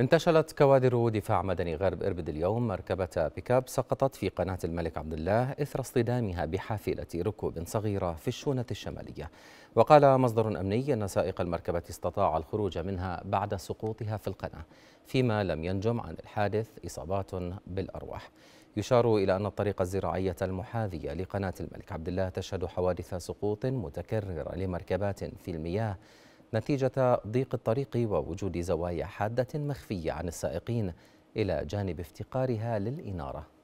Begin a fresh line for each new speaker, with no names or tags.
انتشلت كوادر دفاع مدني غرب إربد اليوم مركبة بيكاب سقطت في قناة الملك عبد الله إثر اصطدامها بحافلة ركوب صغيرة في الشونة الشمالية وقال مصدر أمني أن سائق المركبة استطاع الخروج منها بعد سقوطها في القناة فيما لم ينجم عن الحادث إصابات بالأرواح يشار إلى أن الطريق الزراعية المحاذية لقناة الملك عبد الله تشهد حوادث سقوط متكررة لمركبات في المياه نتيجة ضيق الطريق ووجود زوايا حادة مخفية عن السائقين إلى جانب افتقارها للإنارة